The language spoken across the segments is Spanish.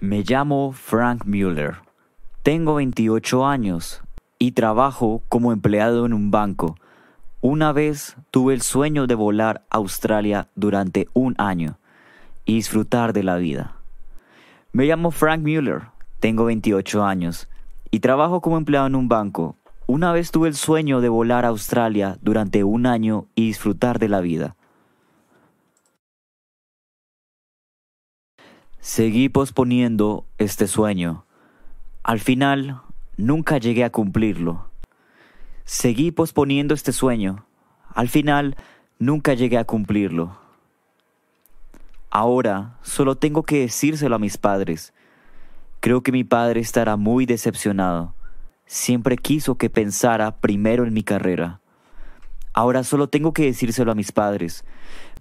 Me llamo Frank Mueller. Tengo 28 años y trabajo como empleado en un banco. Una vez tuve el sueño de volar a Australia durante un año y disfrutar de la vida. Me llamo Frank Mueller, tengo 28 años y trabajo como empleado en un banco. Una vez tuve el sueño de volar a Australia durante un año y disfrutar de la vida. Seguí posponiendo este sueño. Al final, nunca llegué a cumplirlo. Seguí posponiendo este sueño. Al final, nunca llegué a cumplirlo. Ahora solo tengo que decírselo a mis padres. Creo que mi padre estará muy decepcionado. Siempre quiso que pensara primero en mi carrera. Ahora solo tengo que decírselo a mis padres.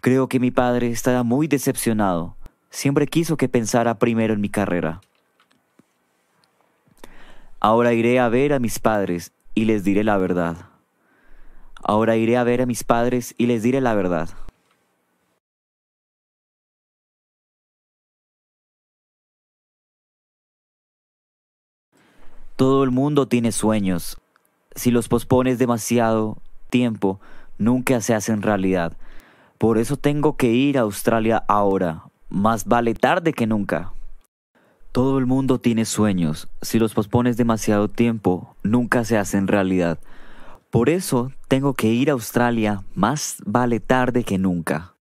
Creo que mi padre estará muy decepcionado siempre quiso que pensara primero en mi carrera. Ahora iré a ver a mis padres y les diré la verdad. Ahora iré a ver a mis padres y les diré la verdad. Todo el mundo tiene sueños. Si los pospones demasiado tiempo, nunca se hacen realidad. Por eso tengo que ir a Australia ahora, más vale tarde que nunca. Todo el mundo tiene sueños. Si los pospones demasiado tiempo, nunca se hacen realidad. Por eso tengo que ir a Australia. Más vale tarde que nunca.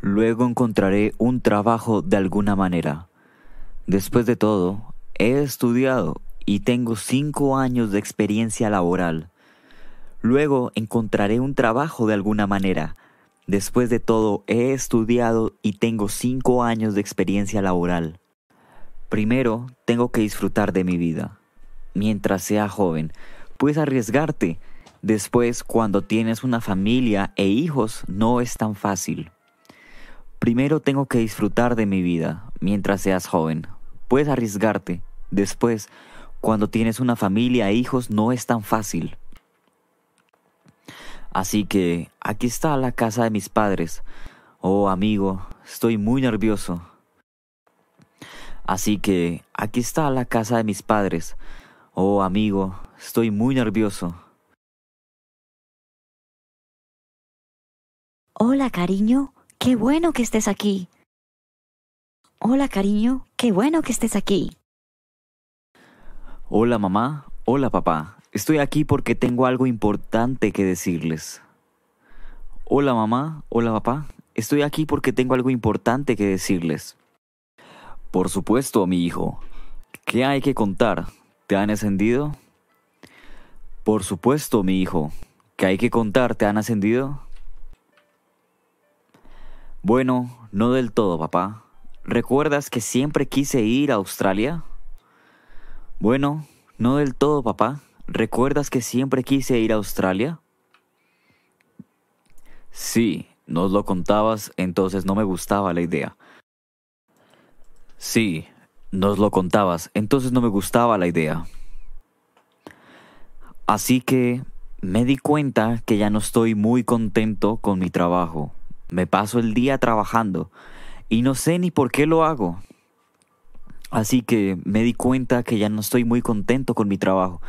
Luego encontraré un trabajo de alguna manera. Después de todo, he estudiado y tengo cinco años de experiencia laboral. Luego encontraré un trabajo de alguna manera. Después de todo, he estudiado y tengo cinco años de experiencia laboral. Primero, tengo que disfrutar de mi vida. Mientras sea joven, puedes arriesgarte. Después, cuando tienes una familia e hijos, no es tan fácil. Primero tengo que disfrutar de mi vida mientras seas joven. Puedes arriesgarte. Después, cuando tienes una familia e hijos, no es tan fácil. Así que aquí está la casa de mis padres. Oh amigo, estoy muy nervioso. Así que aquí está la casa de mis padres. Oh amigo, estoy muy nervioso. Hola cariño, qué bueno que estés aquí. Hola cariño, qué bueno que estés aquí. Hola mamá, hola papá, Estoy aquí porque tengo algo importante que decirles. Hola mamá, hola papá, estoy aquí porque tengo algo importante que decirles. Por supuesto, mi hijo. ¿Qué hay que contar? ¿Te han ascendido? Por supuesto, mi hijo. ¿Qué hay que contar? ¿Te han ascendido? Bueno, no del todo, papá. ¿Recuerdas que siempre quise ir a Australia? Bueno, no del todo, papá. ¿Recuerdas que siempre quise ir a Australia? Sí, nos lo contabas, entonces no me gustaba la idea. Sí, nos lo contabas, entonces no me gustaba la idea. Así que me di cuenta que ya no estoy muy contento con mi trabajo. Me paso el día trabajando y no sé ni por qué lo hago. Así que me di cuenta que ya no estoy muy contento con mi trabajo.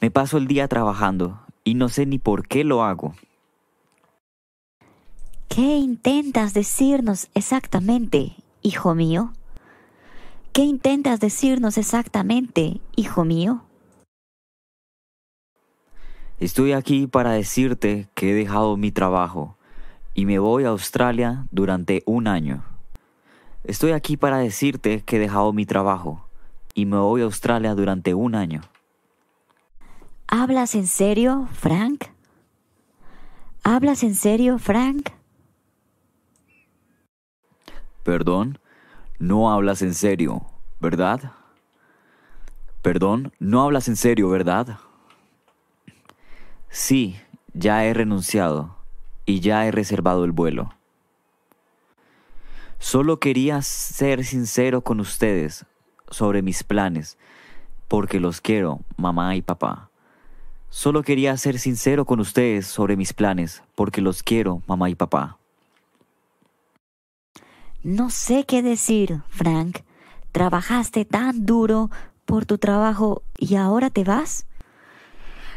Me paso el día trabajando y no sé ni por qué lo hago. ¿Qué intentas decirnos exactamente, hijo mío? ¿Qué intentas decirnos exactamente, hijo mío? Estoy aquí para decirte que he dejado mi trabajo y me voy a Australia durante un año. Estoy aquí para decirte que he dejado mi trabajo y me voy a Australia durante un año. ¿Hablas en serio, Frank? ¿Hablas en serio, Frank? Perdón, no hablas en serio, ¿verdad? Perdón, no hablas en serio, ¿verdad? Sí, ya he renunciado y ya he reservado el vuelo. Solo quería ser sincero con ustedes sobre mis planes, porque los quiero, mamá y papá. Solo quería ser sincero con ustedes sobre mis planes, porque los quiero, mamá y papá. No sé qué decir, Frank. Trabajaste tan duro por tu trabajo y ahora te vas.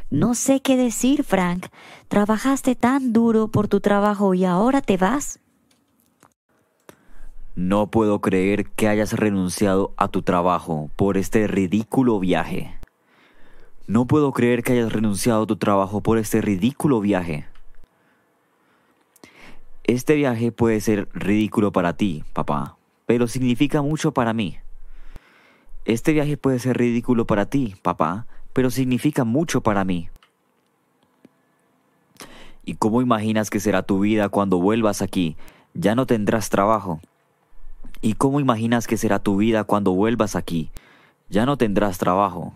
No sé qué decir, Frank. Trabajaste tan duro por tu trabajo y ahora te vas. No puedo creer que hayas renunciado a tu trabajo por este ridículo viaje. No puedo creer que hayas renunciado a tu trabajo por este ridículo viaje. Este viaje puede ser ridículo para ti, papá, pero significa mucho para mí. Este viaje puede ser ridículo para ti, papá, pero significa mucho para mí. ¿Y cómo imaginas que será tu vida cuando vuelvas aquí? Ya no tendrás trabajo. ¿Y cómo imaginas que será tu vida cuando vuelvas aquí? Ya no tendrás trabajo.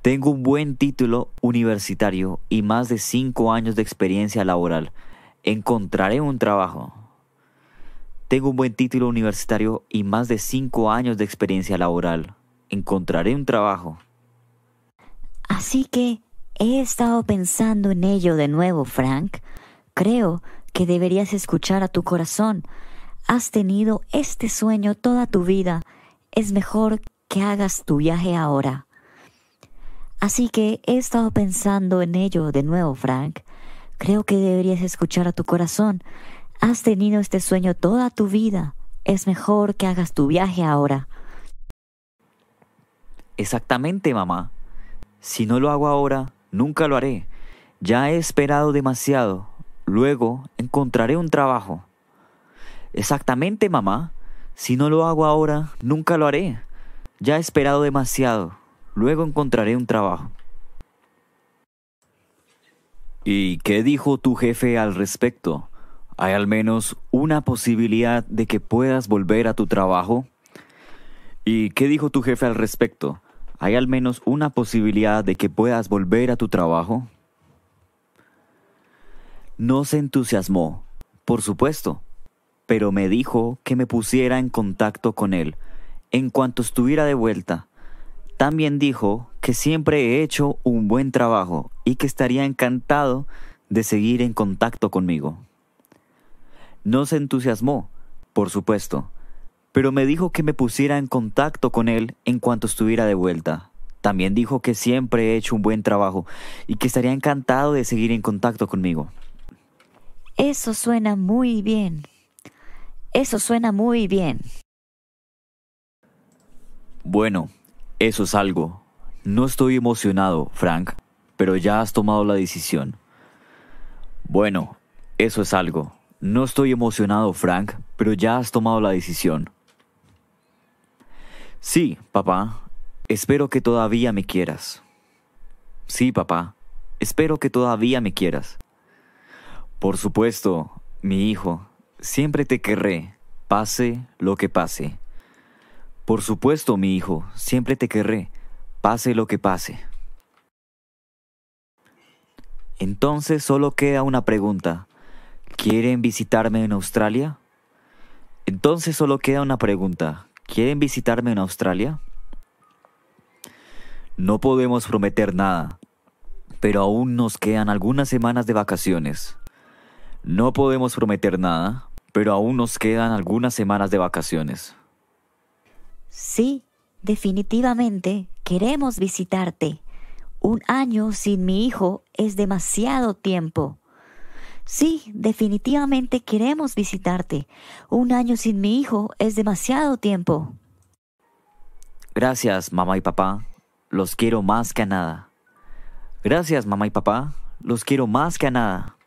Tengo un buen título universitario y más de cinco años de experiencia laboral. Encontraré un trabajo. Tengo un buen título universitario y más de cinco años de experiencia laboral. Encontraré un trabajo. Así que he estado pensando en ello de nuevo, Frank. Creo que deberías escuchar a tu corazón has tenido este sueño toda tu vida, es mejor que hagas tu viaje ahora. Así que he estado pensando en ello de nuevo, Frank. Creo que deberías escuchar a tu corazón. Has tenido este sueño toda tu vida. Es mejor que hagas tu viaje ahora. Exactamente, mamá. Si no lo hago ahora, nunca lo haré. Ya he esperado demasiado. Luego encontraré un trabajo. Exactamente, mamá. Si no lo hago ahora, nunca lo haré. Ya he esperado demasiado. Luego encontraré un trabajo. ¿Y qué dijo tu jefe al respecto? ¿Hay al menos una posibilidad de que puedas volver a tu trabajo? ¿Y qué dijo tu jefe al respecto? ¿Hay al menos una posibilidad de que puedas volver a tu trabajo? No se entusiasmó. Por supuesto, pero me dijo que me pusiera en contacto con él en cuanto estuviera de vuelta. También dijo que siempre he hecho un buen trabajo y que estaría encantado de seguir en contacto conmigo. No se entusiasmó, por supuesto, pero me dijo que me pusiera en contacto con él en cuanto estuviera de vuelta. También dijo que siempre he hecho un buen trabajo y que estaría encantado de seguir en contacto conmigo. Eso suena muy bien. Eso suena muy bien. Bueno, eso es algo. No estoy emocionado, Frank, pero ya has tomado la decisión. Bueno, eso es algo. No estoy emocionado, Frank, pero ya has tomado la decisión. Sí, papá. Espero que todavía me quieras. Sí, papá. Espero que todavía me quieras. Por supuesto, mi hijo. Siempre te querré, pase lo que pase. Por supuesto, mi hijo, siempre te querré, pase lo que pase. Entonces solo queda una pregunta. ¿Quieren visitarme en Australia? Entonces solo queda una pregunta. ¿Quieren visitarme en Australia? No podemos prometer nada, pero aún nos quedan algunas semanas de vacaciones. No podemos prometer nada, pero aún nos quedan algunas semanas de vacaciones. Sí, definitivamente queremos visitarte. Un año sin mi hijo es demasiado tiempo. Sí, definitivamente queremos visitarte. Un año sin mi hijo es demasiado tiempo. Gracias, mamá y papá. Los quiero más que a nada. Gracias, mamá y papá. Los quiero más que a nada.